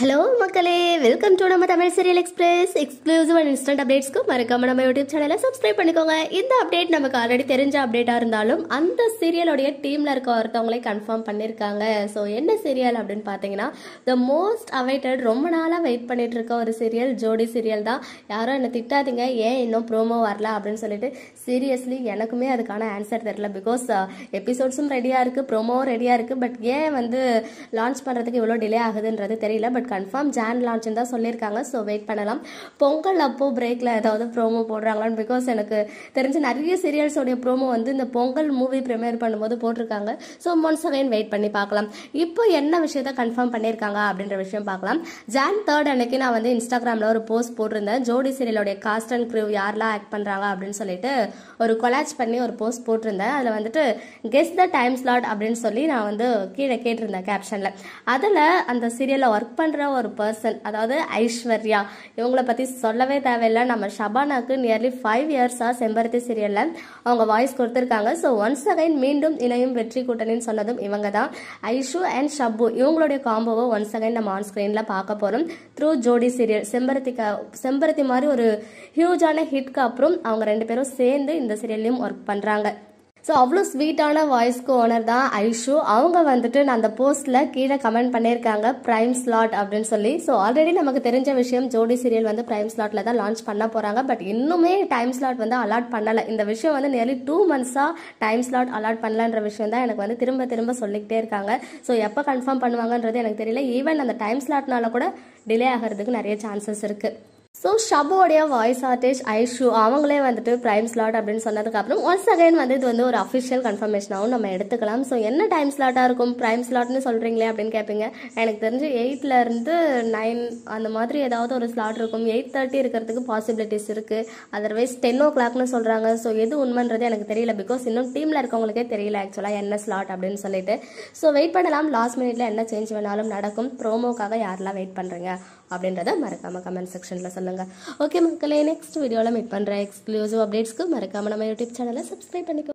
hello மக்களே welcome to நம்ம Tamil serial express exclusive and instant அப்டேட்ஸ்க்கு மறக்காம நம்ம யூடியூப் சேனலை சப்ஸ்கிரைப் பண்ணிக்கோங்க இந்த அப்டேட் நமக்கு ஆல்ரெடி தெரிஞ்ச அப்டேட்டாக இருந்தாலும் அந்த சீரியலுடைய டீமில் இருக்க ஒருத்தவங்களே கன்ஃபார்ம் பண்ணியிருக்காங்க ஸோ என்ன சீரியல் அப்படின்னு பார்த்தீங்கன்னா த மோஸ்ட் அவைட்டட் ரொம்ப நாளாக வெயிட் பண்ணிட்டு இருக்க ஒரு சீரியல் ஜோடி சீரியல் தான் யாரும் என்னை திட்டாதீங்க ஏன் இன்னும் ப்ரோமோ வரல அப்படின்னு சொல்லிட்டு சீரியஸ்லி எனக்குமே அதுக்கான ஆன்சர் தெரில பிகாஸ் எபிசோட்ஸும் ரெடியாக இருக்குது ப்ரோமோவும் ரெடியாக இருக்குது பட் ஏன் வந்து லான்ச் பண்ணுறதுக்கு இவ்வளோ டிலே ஆகுதுன்றது தெரியல பட் கன்ஃபார்ம் ஜான் லான்ச்னு தான் சொல்லியிருக்காங்க ஸோ வெயிட் பண்ணலாம் பொங்கல் அப்போது பிரேக்கில் ஏதாவது ப்ரோமோ போடுறாங்களான்னு பிகாஸ் எனக்கு தெரிஞ்ச நிறைய சீரியல்ஸோடைய ப்ரோமோ வந்து இந்த பொங்கல் மூவி ப்ரிமேர் பண்ணும்போது போட்டிருக்காங்க ஸோ ஒன்ஸ் அகைன் வெயிட் பண்ணி பார்க்கலாம் இப்போ என்ன விஷயத்த கன்ஃபார்ம் பண்ணியிருக்காங்க அப்படின்ற விஷயம் பார்க்கலாம் ஜான் தேர்ட் அன்னைக்கு நான் வந்து இன்ஸ்டாகிராமில் ஒரு போஸ்ட் போட்டிருந்தேன் ஜோடி சீரியலோடைய காஸ்ட் அண்ட் க்ரூ யாரெல்லாம் ஆக்ட் பண்ணுறாங்க அப்படின்னு சொல்லிட்டு ஒரு கொலாச் பண்ணி ஒரு போஸ்ட் போட்டிருந்தேன் அதில் வந்துட்டு கெஸ் த டைம் ஸ்லாட் அப்படின்னு சொல்லி நான் வந்து கீழே கேட்டிருந்தேன் கேப்ஷனில் அதில் அந்த சீரியலில் ஒர்க் பண்ணுற ஆளுங்கிற ஒரு பர்சன் அதாவது ஐஸ்வர்யா இவங்கள பற்றி சொல்லவே தேவையில்லை நம்ம ஷபானாக்கு நியர்லி ஃபைவ் இயர்ஸாக செம்பருத்தி சீரியலில் அவங்க வாய்ஸ் கொடுத்துருக்காங்க ஸோ ஒன்ஸ் அகைன் மீண்டும் இணையும் வெற்றி கூட்டணின்னு சொன்னதும் இவங்க தான் ஐஷு அண்ட் ஷப்பு இவங்களுடைய காம்போவை ஒன்ஸ் அகைன் நம்ம ஆன் ஸ்க்ரீனில் பார்க்க போகிறோம் த்ரூ ஜோடி சீரியல் செம்பருத்திக்கு செம்பருத்தி மாதிரி ஒரு ஹியூஜான ஹிட்க்கு அப்புறம் அவங்க ரெண்டு பேரும் சேர்ந்து இந்த சீரியல்லையும் ஒர்க் பண்ணுறாங்க ஸோ அவ்வளோ ஸ்வீட்டான வாய்ஸ்க்கு ஓனர் தான் ஐஷு அவங்க வந்துட்டு நான் அந்த போஸ்ட்டில் கீழே கமெண்ட் பண்ணியிருக்காங்க ப்ரைம் ஸ்லாட் அப்படின்னு சொல்லி ஸோ ஆல்ரெடி நமக்கு தெரிஞ்ச விஷயம் ஜோடி சீரியல் வந்து ப்ரைம் ஸ்லாட்டில் தான் லான்ச் பண்ண போகிறாங்க பட் இன்னுமே டைம் ஸ்லாட் வந்து அலாட் பண்ணலை இந்த விஷயம் வந்து நியர்லி டூ மந்த்ஸாக டைம் ஸ்லாட் அலாட் பண்ணலான்ற விஷயம் தான் எனக்கு வந்து திரும்ப திரும்ப சொல்லிக்கிட்டே இருக்காங்க ஸோ எப்போ கன்ஃபார்ம் பண்ணுவாங்கன்றது எனக்கு தெரியல ஈவன் அந்த டைம் ஸ்லாட்னால கூட டிலே ஆகிறதுக்கு நிறைய சான்சஸ் இருக்குது ஸோ ஷபோடைய வாய்ஸ் ஆர்டிஸ்ட் ஐஷு அவங்களே வந்துட்டு ப்ரைம் ஸ்லாட் அப்படின்னு சொன்னதுக்கப்புறம் ஒன்ஸ் அகைன் வந்து இது வந்து ஒரு அஃபிஷியல் கன்ஃபர்மேஷனாகவும் நம்ம எடுத்துக்கலாம் ஸோ என்ன டைம் ஸ்லாட்டாக இருக்கும் ப்ரைம் ஸ்லாட்னு சொல்கிறீங்களே அப்படின்னு கேட்பீங்க எனக்கு தெரிஞ்சு எயிட்லேருந்து நைன் அந்த மாதிரி ஏதாவது ஒரு ஸ்லாட் இருக்கும் எயிட் தேர்ட்டி இருக்கிறதுக்கு பாசிபிலிட்டிஸ் இருக்குது அதர்வைஸ் டென் ஓ கிளாக்னு சொல்கிறாங்க ஸோ எது உண்மைன்றது எனக்கு தெரியல பிகாஸ் இன்னும் டீமில் இருக்கவங்களுக்கே தெரியல ஆக்சுவலாக என்ன ஸ்லாட் அப்படின்னு சொல்லிட்டு ஸோ வெயிட் பண்ணலாம் லாஸ்ட் மினிட்ல என்ன சேஞ்ச் வேணாலும் நடக்கும் ப்ரோமோக்காக யாரெல்லாம் வெயிட் பண்ணுறீங்க அப்படின்றத மறக்காமல் கமெண்ட் செக்ஷனில் சொல்லுங்க ஓகே மக்களே நெக்ஸ்ட் வீடியோவில் மீட் பண்ணுறேன் எக்ஸ்க்ளூசிவ் அப்டேட்ஸ்க்கு மறக்காம நம்ம யூடியூப் சேனலை சப்ஸ்கிரைப் பண்ணிக்கோ